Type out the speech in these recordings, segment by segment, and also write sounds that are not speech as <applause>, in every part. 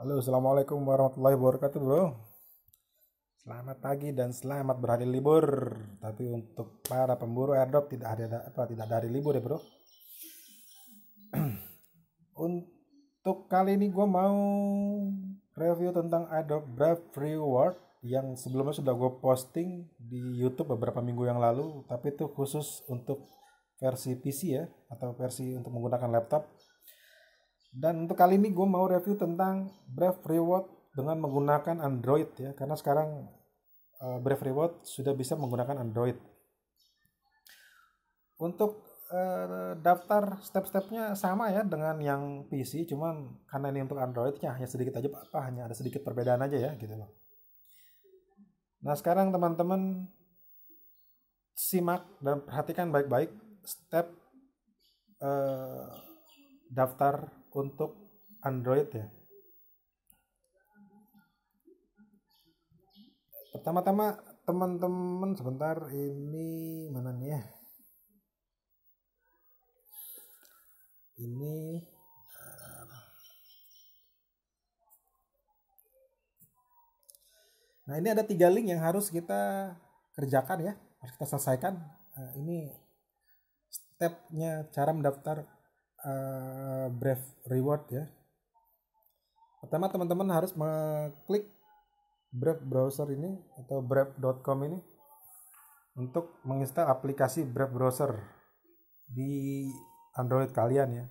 Halo, Assalamualaikum warahmatullahi wabarakatuh bro Selamat pagi dan selamat berhari libur Tapi untuk para pemburu airdrop tidak ada, apa, tidak dari libur ya bro <clears throat> Untuk kali ini gue mau review tentang airdrop Brave Reward Yang sebelumnya sudah gue posting di Youtube beberapa minggu yang lalu Tapi itu khusus untuk versi PC ya Atau versi untuk menggunakan laptop dan untuk kali ini gue mau review tentang Brave Reward dengan menggunakan Android ya, karena sekarang uh, Brave Reward sudah bisa menggunakan Android. Untuk uh, daftar step-stepnya sama ya dengan yang PC, cuman karena ini untuk Androidnya hanya sedikit aja apa hanya ada sedikit perbedaan aja ya gitu loh. Nah sekarang teman-teman simak dan perhatikan baik-baik step uh, daftar untuk Android ya. Pertama-tama teman-teman sebentar ini mana nih ya? Ini eh, Nah ini ada tiga link yang harus kita kerjakan ya, harus kita selesaikan. Nah, ini stepnya cara mendaftar uh, Reward ya. Pertama teman-teman harus mengklik Brave browser ini atau brave.com ini untuk menginstal aplikasi Brave browser di Android kalian ya.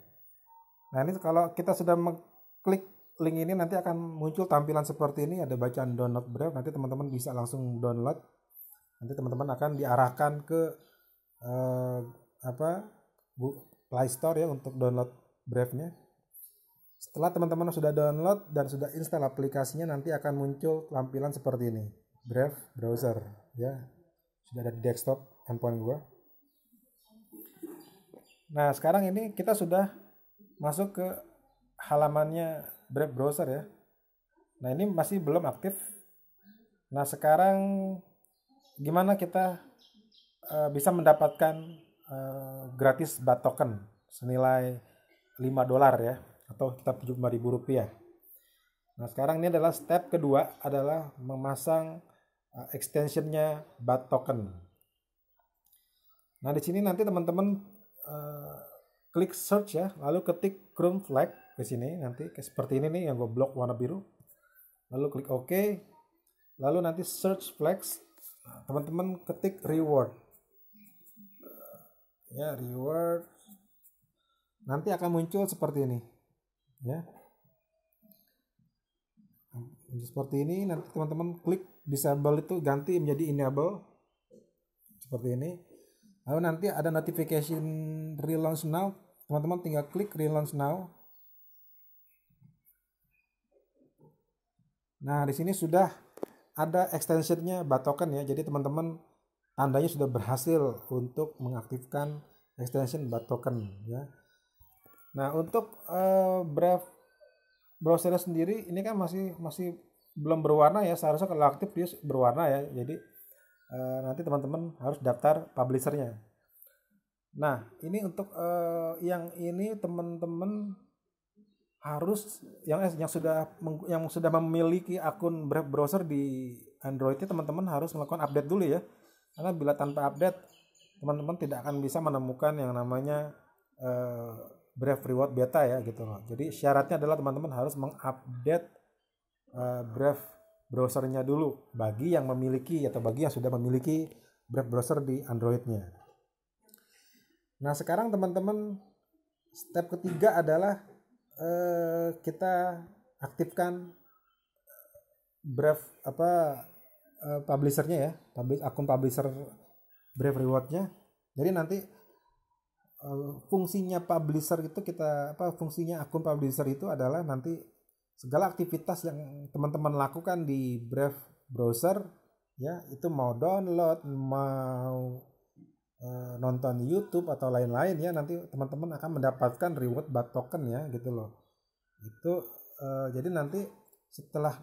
Nah, ini kalau kita sudah mengklik link ini nanti akan muncul tampilan seperti ini ada bacaan download Brave nanti teman-teman bisa langsung download. Nanti teman-teman akan diarahkan ke eh, apa? Bu, Play Store ya untuk download Brave-nya. Setelah teman-teman sudah download dan sudah install aplikasinya nanti akan muncul tampilan seperti ini. Brave browser ya. Sudah ada di desktop handphone gua. Nah, sekarang ini kita sudah masuk ke halamannya Brave browser ya. Nah, ini masih belum aktif. Nah, sekarang gimana kita eh, bisa mendapatkan Eh, gratis bat token senilai 5 dolar ya atau sekitar 75 ribu rupiah. Nah sekarang ini adalah step kedua adalah memasang uh, extensionnya bat token. Nah di sini nanti teman-teman uh, klik search ya lalu ketik Chrome Flag ke sini nanti seperti ini nih yang gue blok warna biru lalu klik OK lalu nanti search flags nah, teman-teman ketik reward ya reward nanti akan muncul seperti ini ya seperti ini nanti teman-teman klik disable itu ganti menjadi enable seperti ini lalu nanti ada notification relaunch now teman-teman tinggal klik relaunch now nah di sini sudah ada extensionnya batokan ya jadi teman-teman tandanya sudah berhasil untuk mengaktifkan extension bat token ya. Nah, untuk uh, Brave browser sendiri ini kan masih masih belum berwarna ya, seharusnya kalau aktif dia berwarna ya. Jadi uh, nanti teman-teman harus daftar publishernya. Nah, ini untuk uh, yang ini teman-teman harus yang yang sudah yang sudah memiliki akun Brave browser di android Android-nya teman-teman harus melakukan update dulu ya karena bila tanpa update, teman-teman tidak akan bisa menemukan yang namanya uh, Brave Reward Beta ya gitu loh. Jadi syaratnya adalah teman-teman harus mengupdate uh, Brave browsernya dulu bagi yang memiliki atau bagi yang sudah memiliki Brave browser di Androidnya. Nah sekarang teman-teman step ketiga adalah uh, kita aktifkan Brave apa Eh, publishernya ya publish, akun publisher Brave Rewardnya jadi nanti eh, fungsinya publisher itu kita apa fungsinya akun publisher itu adalah nanti segala aktivitas yang teman-teman lakukan di Brave browser ya itu mau download mau eh, nonton YouTube atau lain-lain ya nanti teman-teman akan mendapatkan reward bat token ya gitu loh itu uh, jadi nanti setelah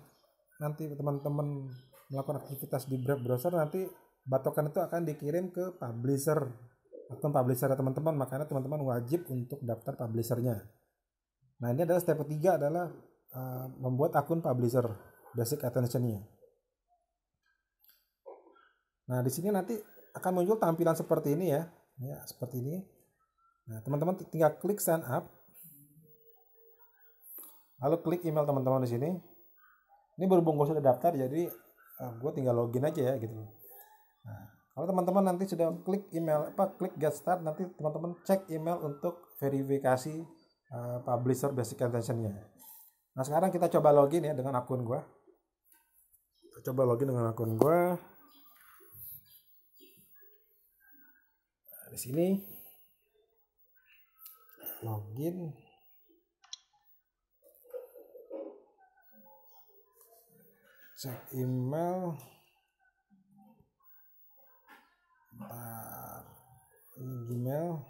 nanti teman-teman melakukan aktivitas di browser nanti batokan itu akan dikirim ke publisher akun publisher ya, teman-teman makanya teman-teman wajib untuk daftar publishernya nah ini adalah step ketiga adalah uh, membuat akun publisher basic attentionnya nah di sini nanti akan muncul tampilan seperti ini ya ya seperti ini nah teman-teman tinggal klik sign up lalu klik email teman-teman di sini ini berhubung gue sudah daftar jadi uh, ah, gue tinggal login aja ya gitu nah, kalau teman-teman nanti sudah klik email apa klik get start nanti teman-teman cek email untuk verifikasi uh, publisher basic attentionnya nah sekarang kita coba login ya dengan akun gue coba login dengan akun gue nah, di sini login cek email Bentar. ini Gmail Brave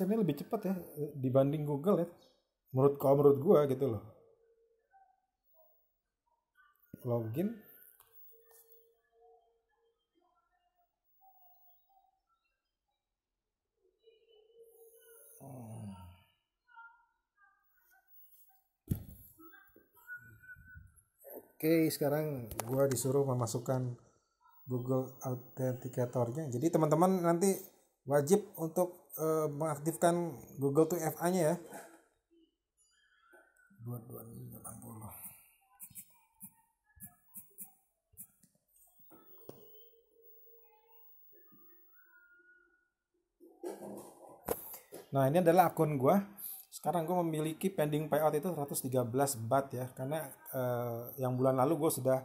ini lebih cepat ya eh, dibanding Google ya menurut kalau menurut gua gitu loh login Oke, sekarang gue disuruh memasukkan Google Authenticator-nya. Jadi teman-teman nanti wajib untuk uh, mengaktifkan Google tuh FA-nya ya. Nah, ini adalah akun gua sekarang gue memiliki pending payout itu 113 bat ya karena uh, yang bulan lalu gue sudah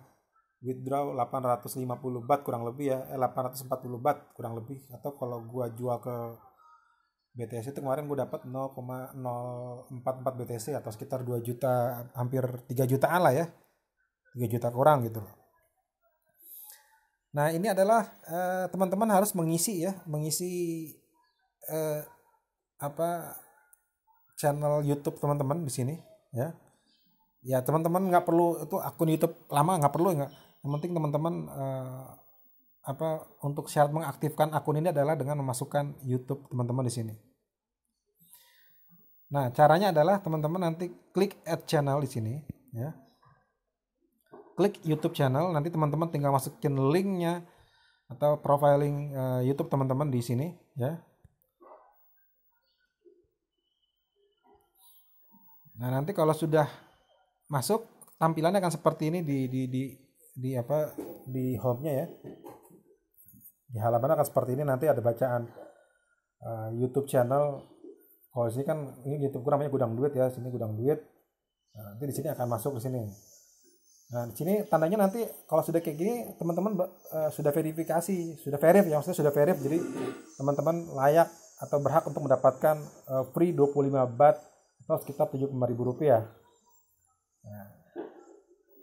withdraw 850 bat kurang lebih ya eh, 840 bat kurang lebih atau kalau gue jual ke BTC itu kemarin gue dapat 0,044 BTC atau sekitar 2 juta hampir 3 jutaan lah ya 3 juta kurang gitu loh nah ini adalah eh, teman-teman uh, harus mengisi ya mengisi uh, apa channel YouTube teman-teman di sini ya ya teman-teman nggak perlu itu akun YouTube lama nggak perlu nggak yang penting teman-teman eh, apa untuk syarat mengaktifkan akun ini adalah dengan memasukkan YouTube teman-teman di sini nah caranya adalah teman-teman nanti klik add channel di sini ya klik YouTube channel nanti teman-teman tinggal masukin linknya atau profiling uh, YouTube teman-teman di sini ya Nah nanti kalau sudah masuk tampilannya akan seperti ini di di di di apa di home-nya ya. Di halaman akan seperti ini nanti ada bacaan uh, YouTube channel. Kalau sini kan ini YouTube namanya gudang duit ya, sini gudang duit. Nah, nanti di sini akan masuk ke sini. Nah, di sini tandanya nanti kalau sudah kayak gini teman-teman uh, sudah verifikasi, sudah verif ya maksudnya sudah verif jadi teman-teman layak atau berhak untuk mendapatkan uh, free 25 bat atau sekitar ribu rupiah. Nah,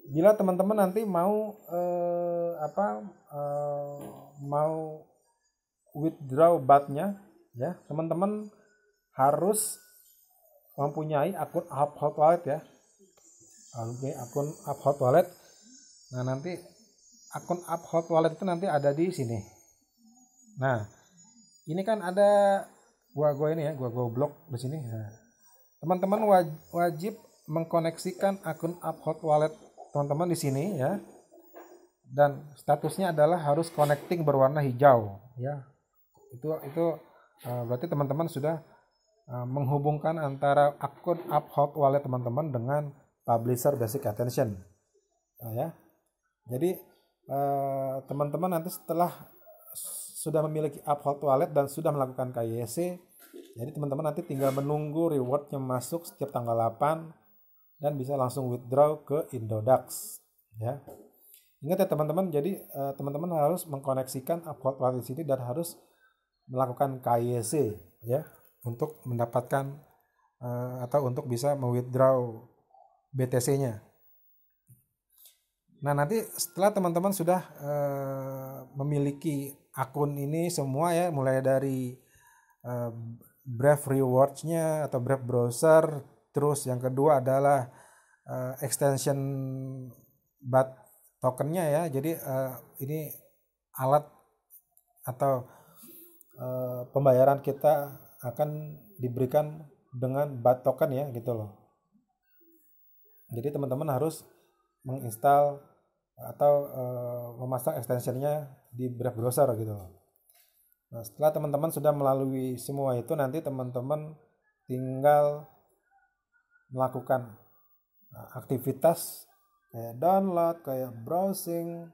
bila teman-teman nanti mau eh, apa eh, mau withdraw batnya ya teman-teman harus mempunyai akun hot wallet ya Oke, akun hot wallet nah nanti akun hot wallet itu nanti ada di sini nah ini kan ada gua gua ini ya gua gua blok di sini nah, teman-teman wajib mengkoneksikan akun app Wallet teman-teman di sini ya. Dan statusnya adalah harus connecting berwarna hijau ya. Itu itu eh, berarti teman-teman sudah eh, menghubungkan antara akun app Wallet teman-teman dengan publisher basic attention. Nah, ya. Jadi eh, teman-teman nanti setelah sudah memiliki app Wallet dan sudah melakukan KYC jadi teman-teman nanti tinggal menunggu rewardnya masuk setiap tanggal 8 dan bisa langsung withdraw ke Indodax ya. Ingat ya teman-teman, jadi eh, teman-teman uh, harus mengkoneksikan upload playlist ini dan harus melakukan KYC ya untuk mendapatkan uh, atau untuk bisa mewithdraw BTC-nya. Nah nanti setelah teman-teman sudah uh, memiliki akun ini semua ya mulai dari Brave Rewards-nya atau Brave Browser. Terus yang kedua adalah uh, extension bat tokennya ya. Jadi uh, ini alat atau uh, pembayaran kita akan diberikan dengan bat token ya gitu loh. Jadi teman-teman harus menginstal atau uh, memasang extensionnya di Brave Browser gitu loh. Nah, setelah teman-teman sudah melalui semua itu, nanti teman-teman tinggal melakukan nah, aktivitas kayak download, kayak browsing,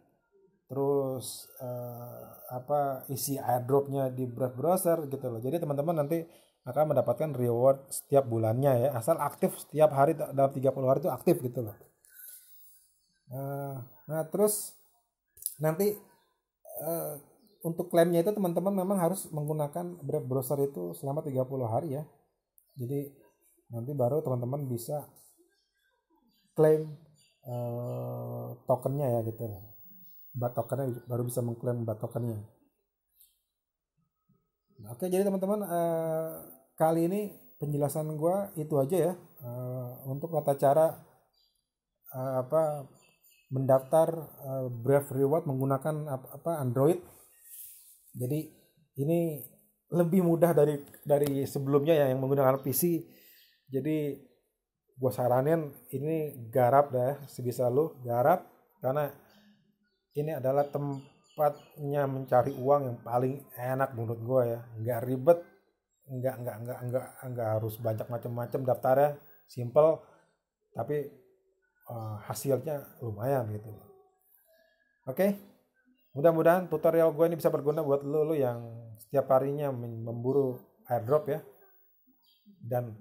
terus eh, apa isi airdropnya di browser gitu loh. Jadi teman-teman nanti akan mendapatkan reward setiap bulannya ya, asal aktif setiap hari dalam 30 hari itu aktif gitu loh. Eh, nah, terus nanti eh, untuk klaimnya itu teman-teman memang harus menggunakan Brave browser itu selama 30 hari ya. Jadi nanti baru teman-teman bisa klaim uh, tokennya ya gitu. Bat tokennya baru bisa mengklaim bat tokennya. Nah, oke jadi teman-teman uh, kali ini penjelasan gue itu aja ya uh, untuk tata cara uh, apa mendaftar uh, Brave Reward menggunakan apa Android jadi ini lebih mudah dari dari sebelumnya ya yang menggunakan PC. Jadi gue saranin ini garap dah ya, sebisa lu garap karena ini adalah tempatnya mencari uang yang paling enak menurut gue ya nggak ribet nggak nggak nggak nggak nggak harus banyak macam-macam daftar ya. simple tapi uh, hasilnya lumayan gitu oke okay? Mudah-mudahan tutorial gue ini bisa berguna buat lo, lo yang setiap harinya memburu airdrop ya. Dan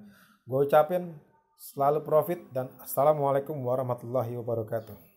gue ucapin selalu profit dan assalamualaikum warahmatullahi wabarakatuh.